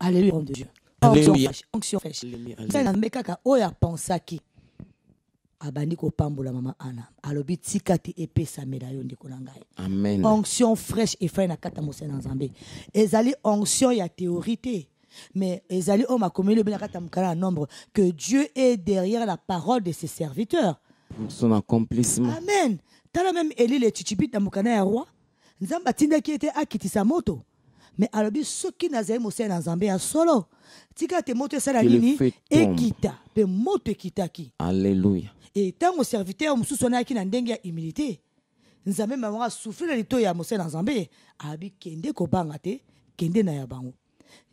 Alléluia, homme de Dieu. Alléluia. nzambe kaka oyo oh, apensaki abandi pambula mama ana alobi tika te epesamela yo ndeko amen onction fraîche et fine kati ya mosala na nzambe ezali onction ya théorité mais ezali oyo oh, makomeli le benakata mkala ya mokala nombre que dieu est derrière la parole de ses serviteurs son accomplissement amen tala même eli le titibit na ya roi nzambe ki ete akitisa moto mais alobi soki nazali na nzambe ya solo tika te moto esala nini ekita mpe ben, moto ekitaki alleluya e ntango serviteur mosusu serviteur na ndenge ya humilité nzambe mamango asufle na litoyi ya mosala na nzambe abi kende kobanga te kende na ya bango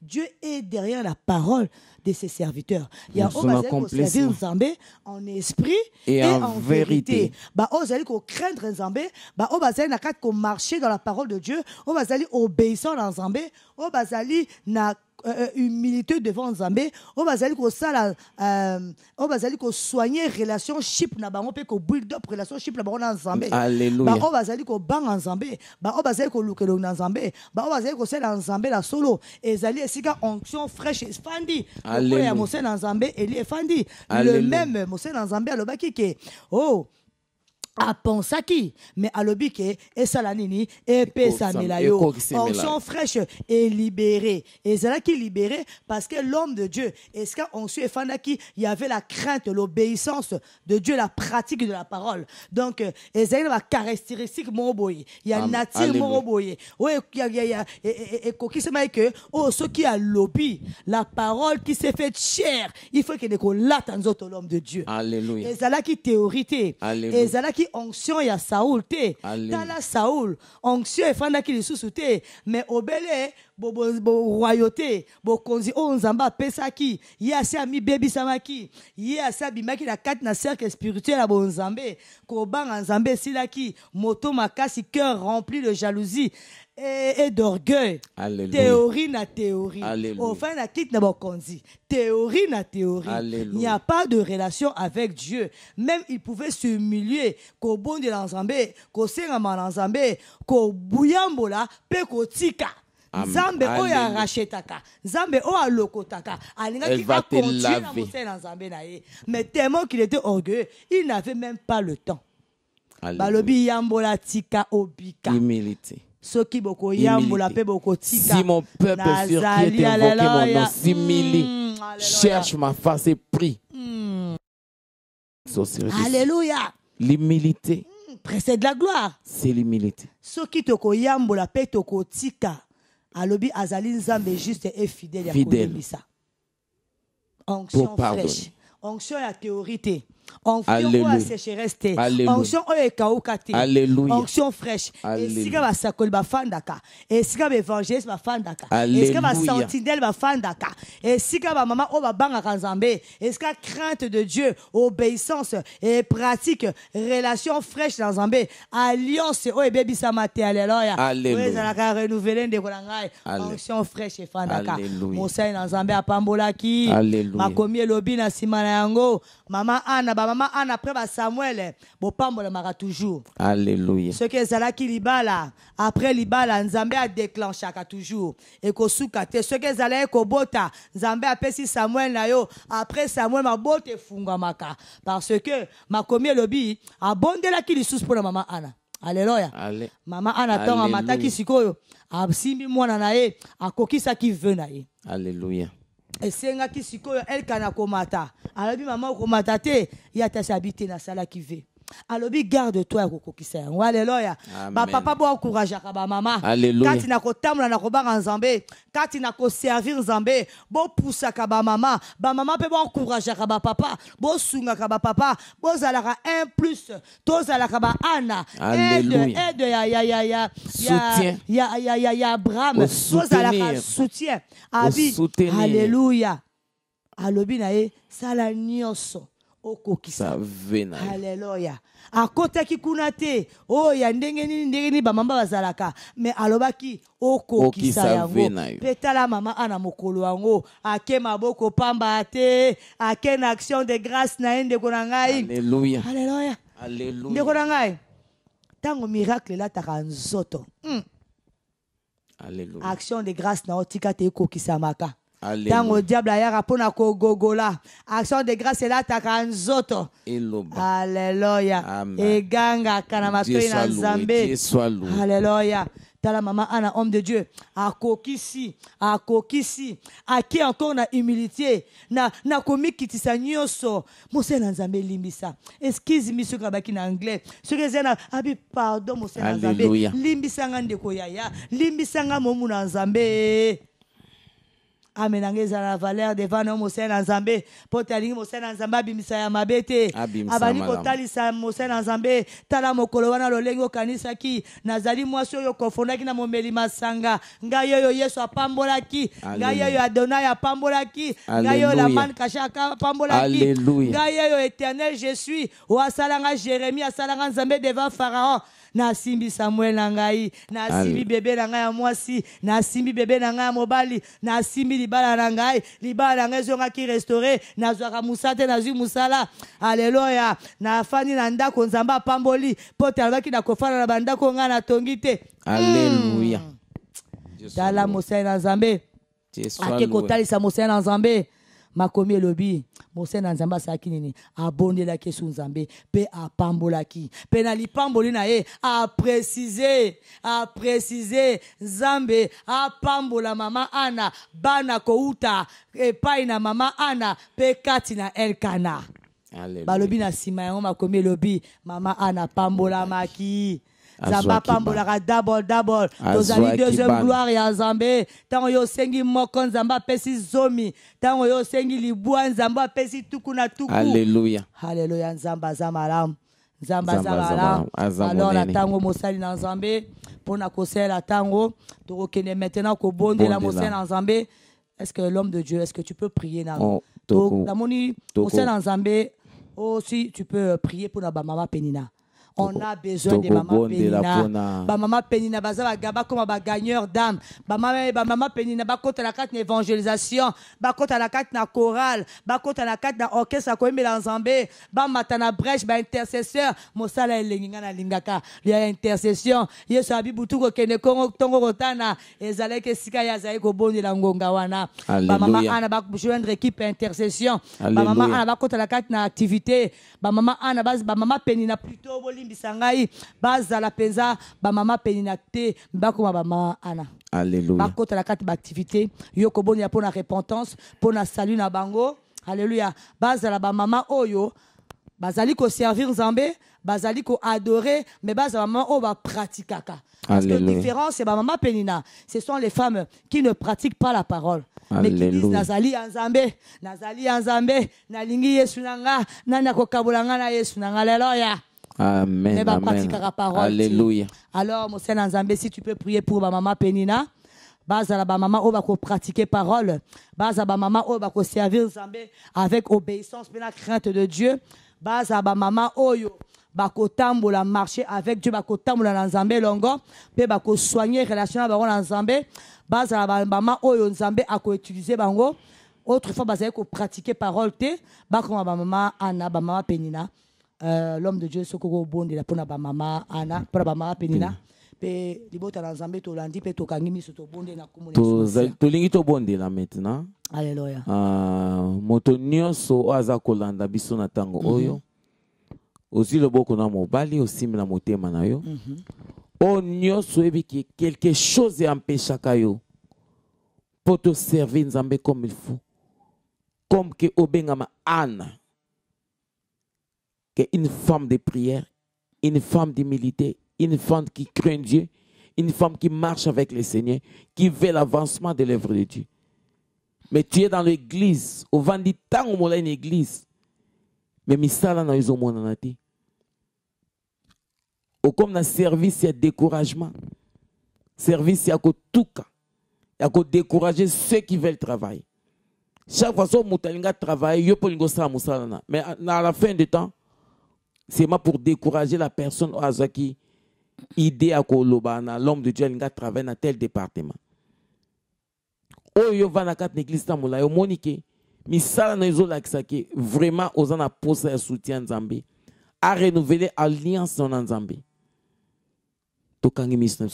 Dieu est derrière la parole de ses serviteurs. Il y a obazali Nzambe en esprit et, en, vérité. Il Bah obazali oh, ko craindre Zambé, bah obazali na kat ko marcher dans la parole de Dieu, obazali oh, obéissant à Nzambe, obazali na euh, euh, humilité devant nzambe on on va aller bazali euh, soigner relationship na bango ko build up relationship na bango na nzambe va nzambe bazali on va nzambe au bazali nzambe la solo ezali esika onction fraîche à na nzambe Fandi, le même mosele na nzambe alobaki ke oh, à penser à qui Mais à que et ça la nini, et pèse à en son fraîche est libérée. Et c'est là qui libéré libérée parce que l'homme de Dieu, est-ce qu'on suit et fanaki, il y avait la crainte, l'obéissance de Dieu, la pratique de la parole. Donc, et c'est là la caractéristique, mon boy. Il y a Natir mon boy. Oui, il y a, il y a, il y a, et coquille, c'est maïque, oh, ceux qui a lobby, la parole qui s'est fait chère, il faut qu'il y ait l'homme de Dieu. Alléluia. Et c'est là qui théorité. et Et qui Saoul, onction ya Saoul, te tala Saoul, onction efandaki lisusu te mais obele borwayo te bokonzi oyo nzambe apesaki ye asi y a asi abimaki la kat na cercle spirituel ya ko kobanga nzambe silaki, moto makasi cœur rempli de jalousie et, d'orgueil théorie na théorie enfin na kit na bokonzi théorie na théorie Alléluia. il n'y a pas de relation avec Dieu même il pouvait s'humilier qu'au bon de l'ensemble qu'au de l'ensemble qu'au bouillambula pe Zambé nzambe ya rachetaka. nzambe o alokotaka alingaki va te laver. na nzambe na ye mais tellement qu'il était orgueilleux il n'avait même pas le temps balobi yambola tika obika humilité soki bokoyambola bokotika si mon peuple sur qui était invoqué mon nom s'humilie hmm, cherche ma face et prie hmm. alléluia l'humilité hmm, précède la gloire c'est l'humilité soki tokoyambola te tokotika alobi azali nzambe juste et fidèle ya koyebisa onction fraîche onction la théorité. Alléluia. E alléluia. Onction fraîche. Esika ba sakoli ba fandaka. Esika ba évangéliste ba fandaka. Esika ba sentinelle ba fandaka. Esika ba mama o ba bangaka nzambe. Esika crainte de Dieu, obéissance et pratique, relation fraîche dans nzambe. Alliance o ebebisa mate alléluia. Alléluia. Ezalaka renouveler ndeko na ngai. Onction fraîche et fandaka. Alléluia. Mosai na nzambe apambolaki. Alléluia. Makomi elobi na sima na yango. Mama ana Mama ana après basamuel mara toujours Alléluia. que zala ki libala après libala nzambe adéclenchaka toujours suka te zala ezalaki kobota nzambe pesi samuel na yo après samuel ma funga maka parce que makomi elobi la lisusu pour la mama ana Alléluia. mama ana mata ki sikoyo asimbi mwana na ye akokisa ve na ye esengaki sikoyo elka na komata alobi mama okomata te ye atasi abi te nasalaki ve alobi garde-toi oh, papa kokokisa yango aleluya bapapa bo akourajaka bamama kati na kotambola na kobanga nzambe kati na koservir nzambe bopusaka bamama bamama mpe boakourajaka bapapa bosungaka bapapa bozalaka un plus tozalaka baana aide ya abraham tozalaka soutien abi aleluya alobi na ye sala nyonso okokisa haleluya akotaki kuna te oh, ya ndenge nini ndenge nini bamama bazalaka me alobaki okokisa yango mpe tala mama ana mokolo yango ake maboko pamba te ake na action de grâce na ye ndeko na ngai haleluya ndeko na ngai ntango miracle elataka nzoto mm. action de grâce na yo tika te ekokisa maka ntango diable ayaka mpona gogola action de grâce elataka nzoto aleluya Eganga na matoi na nzambe Hallelujah. tala mama ana homme de dieu A kokisi. ake encore na humilité na, na komikitisa nyoso. Mose na nzambe limbisa excuse me so abaki na anglais soki eza na abi ah pardon mose na limbi sanga ndeko yaya sanga momu na nzambe Amen. à la valeur devant nos mosele en nzambe Potali te en mosele na nzambe abimisa ya mabe te abandi nzambe tala mokolo wana kanisa ki, nazali yo Yokofonaki ki na momeli masanga ngai yo yesu ki. ngai yo adonai apambolaki ngai oyo laman kasha apambolaki ngai yo éternel je suis Jérémie à asalanga nzambe devant pharaon nasimbi samuel na ngai nasimbi bebe na mwasi nasimbi bebe na mobali nasimbi libala na ngai libala na ngai ki restaure nazwaka mosala te nazwi mosala aleluya na ndako Nzamba Pamboli, pote kina alobaki na kofanda na bandako nga na tongite hmm. na nzambe ake kotalisa na nzambe makomi elobi mosena nzambe asalaki nini abondelaki Pe nzambe mpe apambolaki Pe na lipamboli na ye apresize apresize nzambe apambola mama ana bana kouta epai na mama ana Pe kati na elkana balobi na sima yango makomi elobi mama ana pambola ma ki zapapambolaka double double tozali deuxième gloire ya nzambe Tango yo sengi mokon zamba pesi zomi Tango yo sengi libwa Zamba pesi tuku na Zamba alleluya alleluya Zamba la malamu nzambe la malamu alors na ntango mosali na nzambe mpo na maintenant qu'au bon maintenant la mosali na est-ce que l'homme de Dieu, est-ce que tu peux prier na oh, Donc, la moni, on sait Zambé, aussi, oh, tu peux euh, prier pour la maman Penina on a besoin de maman penina ba maman penina baza ba gaba comme ba gagneur d'âme ba maman ba maman penina ba kota la carte évangélisation ba kota la carte na chorale ba kota la carte na orchestre ko mi nzambe ba matana brèche ba intercesseur mosala elinginga na lingaka ya intercession yesu butu ko kende ko tongo kotana ezale ke sika ya zai ko bondela ngonga wana ba maman ana ba joindre équipe intercession ba maman ana ba kota la carte na activité ba maman ana ba maman penina plutôt balimbisa ngai penza mpenza bamama pene na te bakoma mama ana la carte baaktivité yo kobondela ya pona repentance pona na salut na bango la bas mama oyo bazali Zambé, nzambe bazali mais me mama ova oyo bapratikaka parce que différence ba mama penina ce sont les femmes qui ne pratiquent pas la parole mais qui disent nazali ya nazali ya nzambe nalingi yesu na nga nani akokabola na yesu na Amen, amen. Alléluia. Alors, mon Seigneur Nzambe, si tu peux prier pour ma maman Penina, la ba mama oyo pratiquer parole bazala ba mama va servir nzambe avec obéissance mais la crainte de dieu à ba mama oyo oh bakotambola marcher avec dieu bakotambola na nzambe soigner mpe bakosoigne relation na bango à nzambe oh bah, à ba mama oyo nzambe utiliser bango autrefois ko pratiquer parole te maman, Anna, ana bah, maman penina euh, l'homme de Dieu sokoko Bondi la bondela mpona bamama ana mpona bamama penina mpe libota na landi tolandi mpe tokangi miso tobondela to tolingi tobondela maintenant alleluya uh, ah, moto nyonso oyo aza kolanda biso na tango mm -hmm. oyo ozwi loboko na mobali osimbi na motema na yo mm -hmm. oyo ki quelque chose empêche empeshaka pour mpo servir nzambe comme il faut comme que obengama ana une femme de prière, une femme d'humilité, une femme qui craint Dieu, une femme qui marche avec le Seigneur, qui veut l'avancement de l'œuvre de Dieu. Mais tu es dans l'église, au vent du temps, une église. Mais misala na Au comme service, il y a découragement. Service, il y a tout Il y a décourager ceux qui veulent travailler. Chaque fois que mutalinga travaille, yo pour l'ingo sala Mais à la fin du temps, c'est moi pour décourager la personne Azaki. Idée à Kolobana, l'homme de Dieu, qui travaille dans tel département. Oyo oh, va na kat l'église tamula yo monike. Misala na izo laksake vraiment ozana posa ya soutien Nzambe. A renouveler alliance en Nzambe. Tokangi misna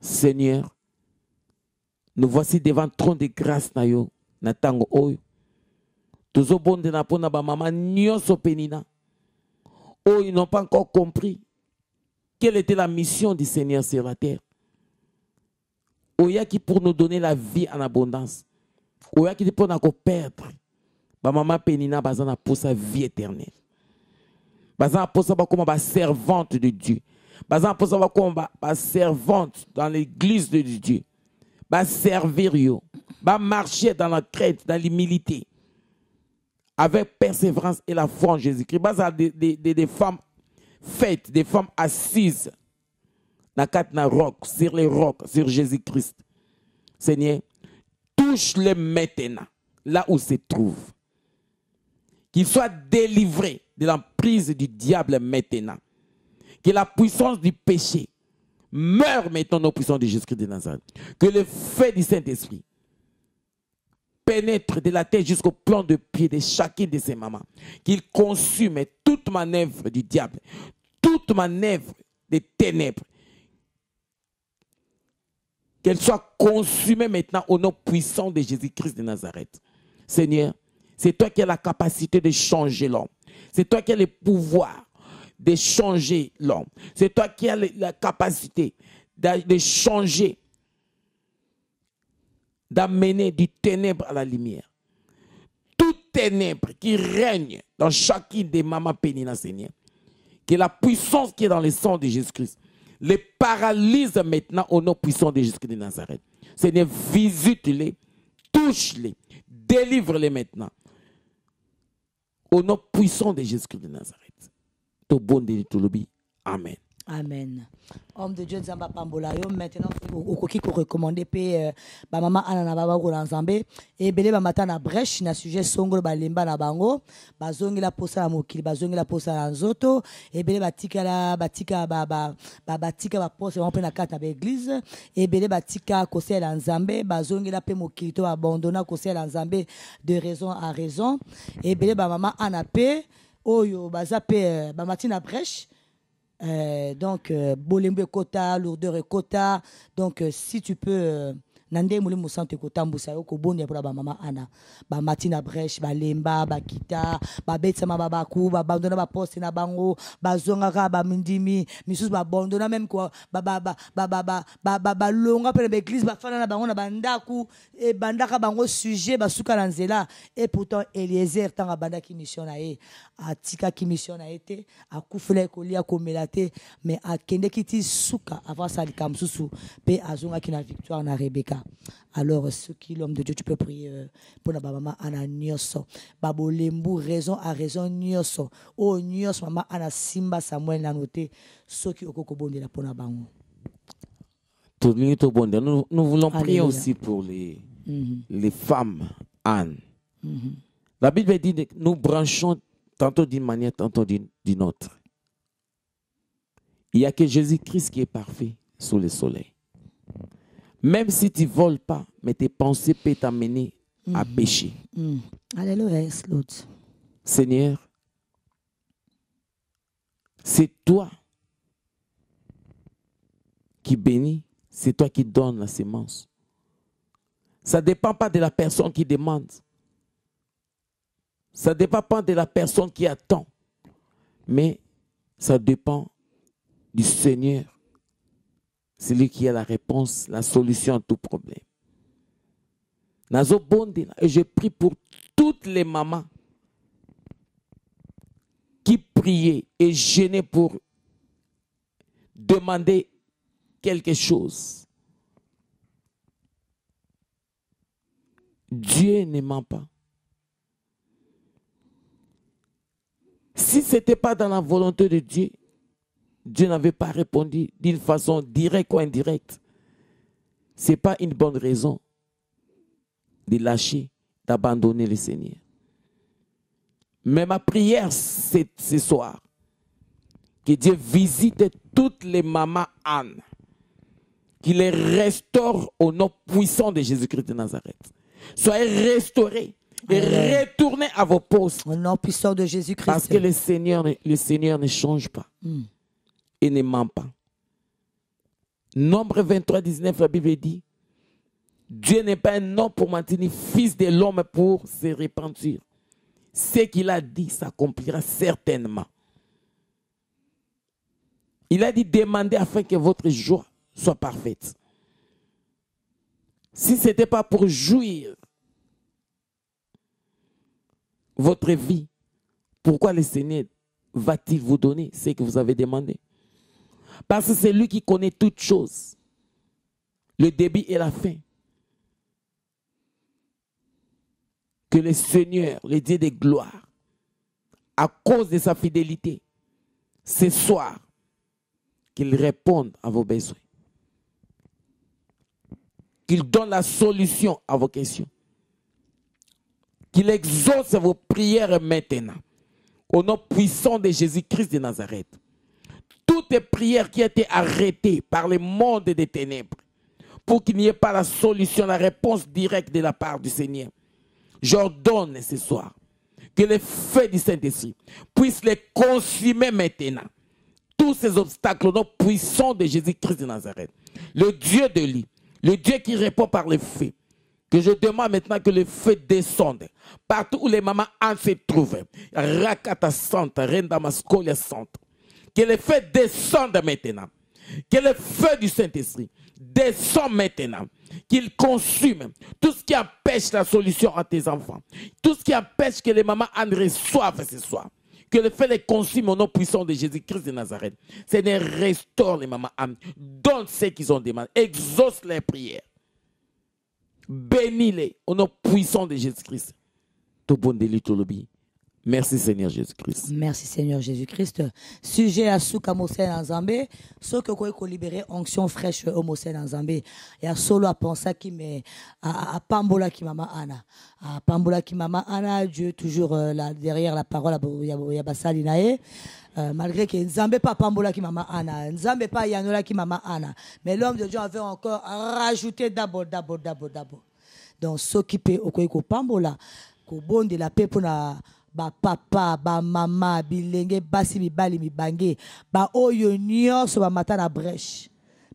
Seigneur, nous voici devant ton trône de grâce na yo na tango oyo ils n'ont pas encore compris quelle était la mission du Seigneur sur la terre qui pour nous donner la vie en abondance pour perdre, perdre. maman Pénina penina bazana pour sa vie éternelle pour na comment va servante de dieu baza comment comment servante servante dans l'église de dieu servir. yo marcher dans la crainte, dans l'humilité avec persévérance et la foi en Jésus-Christ. Basale des, des, femmes faites, des femmes assises na sur les rocs, sur Jésus-Christ. Seigneur, touche-les maintenant, là où se trouve. Qu'ils soient délivrés de l'emprise du diable maintenant. Que la puissance du péché meure maintenant nos puissance de Jésus-Christ de Nazareth. Que le fait du Saint-Esprit pénètre de la terre jusqu'au plan de pied de chacune de ses mamans, qu'il consume toute manœuvre du diable, toute manœuvre des ténèbres, qu'elle soit consumée maintenant au nom puissant de Jésus-Christ de Nazareth. Seigneur, c'est toi qui as la capacité de changer l'homme. C'est toi qui as le pouvoir de changer l'homme. C'est toi qui as la capacité de changer d'amener du ténèbre à la lumière. Tout ténèbre qui règne dans chacune des mamas pénina, Seigneur, que la puissance qui est dans le sang de Jésus-Christ les paralyse maintenant au nom puissant de Jésus-Christ de Nazareth. Seigneur, visite-les, touche-les, délivre-les maintenant. Au nom puissant de Jésus-Christ de Nazareth. Tout bon de Amen. Amen. Homme de Dieu, Zamba Pambola, maintenant okoki ko recommander pe euh, ba mama ana na baba ko et belé ba mata na brèche na sujet songo ba lemba na bango ba zongi la posa na mokili ba zongi la posa na Zoto. et belé ba tika la ba tika ba ba ba tika ba posa on pe carte à église et belé ba tika ko la nzambe ba zongi la pe mokili to abandonna ko la nzambe de raison à raison et belé ba mama ana pe oyo baza pe euh, ba à brèche euh, donc, euh, bolimbe Kota, Lourdeur et Kota. Donc, euh, si tu peux euh, Nande nde emoli mosante kotambusa yo kobondela mpona mama ana ba ba ba matina brèche kita ba breche balemba bakita ba babaku ba baposte na bango ba ba misusu ba ba balonga mpe na ba bafanda na bango na bandaku e bandaka bango sujet ba na nzela et pourtant eliezer ntango abandaki misio na a tika ki na ye a akufela kolia komela mais me kende ti suka likam susu pe azonga ki na victoire na rebeka alors, ce qui l'homme de Dieu, tu peux prier euh, pour la maman Anna Nyoso. Babolembu, raison a raison Nyoso. Oh Nyoso, maman Anna Simba Samuel noté. Ce qui okokobonde la pour la bango. Tout le Nous, nous voulons prier aussi pour les, mm -hmm. les femmes Anne. Mhm. La Bible dit que nous branchons tantôt d'une manière, tantôt d'une autre. Il n'y a que Jésus-Christ qui est parfait sous le soleil. Même si tu ne voles pas, mais tes pensées peuvent t'amener à mhm. pécher. Mhm. Alléluia, Seigneur, c'est toi qui bénis, c'est toi qui donnes la semence. Ça ne dépend pas de la personne qui demande. Ça ne dépend pas de la personne qui attend. Mais ça dépend du Seigneur c'est lui qui a la réponse, la solution à tout problème. et je prie pour toutes les mamans qui priaient et gênaient pour demander quelque chose. Dieu ne ment pas. Si ce n'était pas dans la volonté de Dieu, Dieu n'avait pas répondu d'une façon directe ou indirecte. Ce n'est pas une bonne raison de lâcher, d'abandonner le Seigneur. Mais ma prière ce soir, que Dieu visite toutes les mamans Anne, qu'il les restaure au nom puissant de Jésus-Christ de Nazareth. Soyez restaurés et retournez à vos postes. Au nom puissant de Jésus-Christ. Parce que le Seigneur, ne change pas. Hmm et ne ment pas. Nombre 23, 19, la Bible dit, Dieu n'est pas un homme pour maintenir fils de l'homme pour se repentir. Ce qu'il a dit s'accomplira certainement. Il a dit, demandez afin que votre joie soit parfaite. Si ce n'était pas pour jouir votre vie, pourquoi le Seigneur va-t-il vous donner ce que vous avez demandé parce que c'est lui qui connaît toutes choses. Le début et la fin. Que le Seigneur, le Dieu des gloires, à cause de sa fidélité, ce soir, qu'il réponde à vos besoins. Qu'il donne la solution à vos questions. Qu'il exauce vos prières maintenant. Au nom puissant de Jésus-Christ de Nazareth tes prières qui étaient arrêtées par le monde des ténèbres pour qu'il n'y ait pas la solution, la réponse directe de la part du Seigneur. J'ordonne ce soir que les feux du Saint-Esprit puissent les consumer maintenant. Tous ces obstacles au nom puissant de Jésus-Christ de Nazareth. Le Dieu de lui, le Dieu qui répond par les feux. Que je demande maintenant que les feu descendent partout où les mamans en se trouvent. Rakata Santa, Renda Santa. Que le feu descende maintenant. Que le feu du Saint-Esprit descende maintenant. Qu'il consume tout ce qui empêche la solution à tes enfants. Tout ce qui empêche que les mamans en reçoivent ce soir. Que le feu les consume au nom puissant de Jésus-Christ de Nazareth. Seigneur, restaure les mamans âmes. Donne ce qu'ils ont demandé. Exauce les prières. Bénis-les au nom puissant de Jésus-Christ. Tout bon délit, tout bien. Merci Seigneur Jésus-Christ. Merci Seigneur Jésus-Christ. Sujet à souka so que vous okoki libérer, onction fraîche en Il y a solo qui me À mama ana qui m'a ana dieu toujours euh, derrière la parole à basali euh, malgré que nzambe pas m'a ma ana nzambe pas qui m'a ana mais l'homme de dieu avait encore rajouté d'abord, d'abord, d'abord, d'abord. donc soki bon de la paix pour nous papa, ba maman, bilenge basi mibali mibange Ba nyonso bamata na breche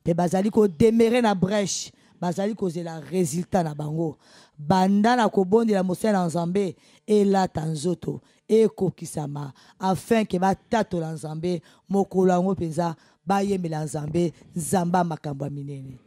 mpe bazali demere na breche bazali zela résultat na bango banda na la mosala na nzambe elata nzoto ekokisama afin ke batatola nzambe mokolo yango mpenza bayembela nzambe nzambe makambo ya minene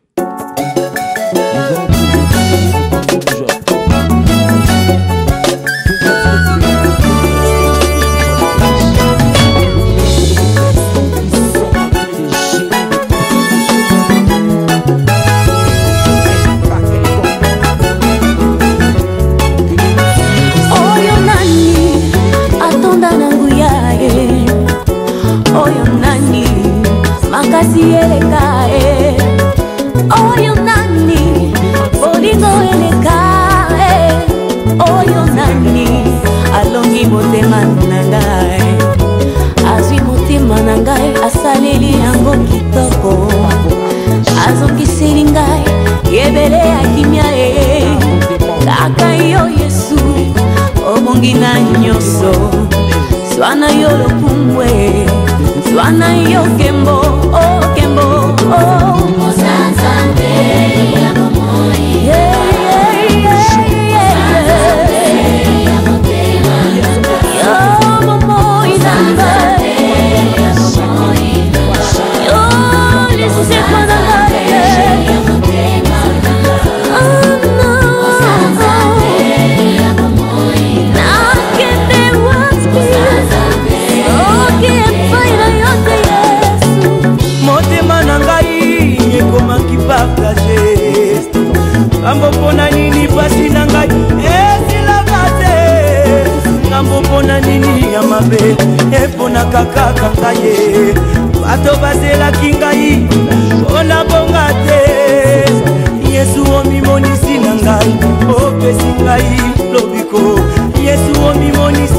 yango mpona nini ya mabe eponaka kaka ka ye bato bazelaki ngai mpona bonga te yesu omimonisi na ngai opesi ngai lobiko yesu omimonisi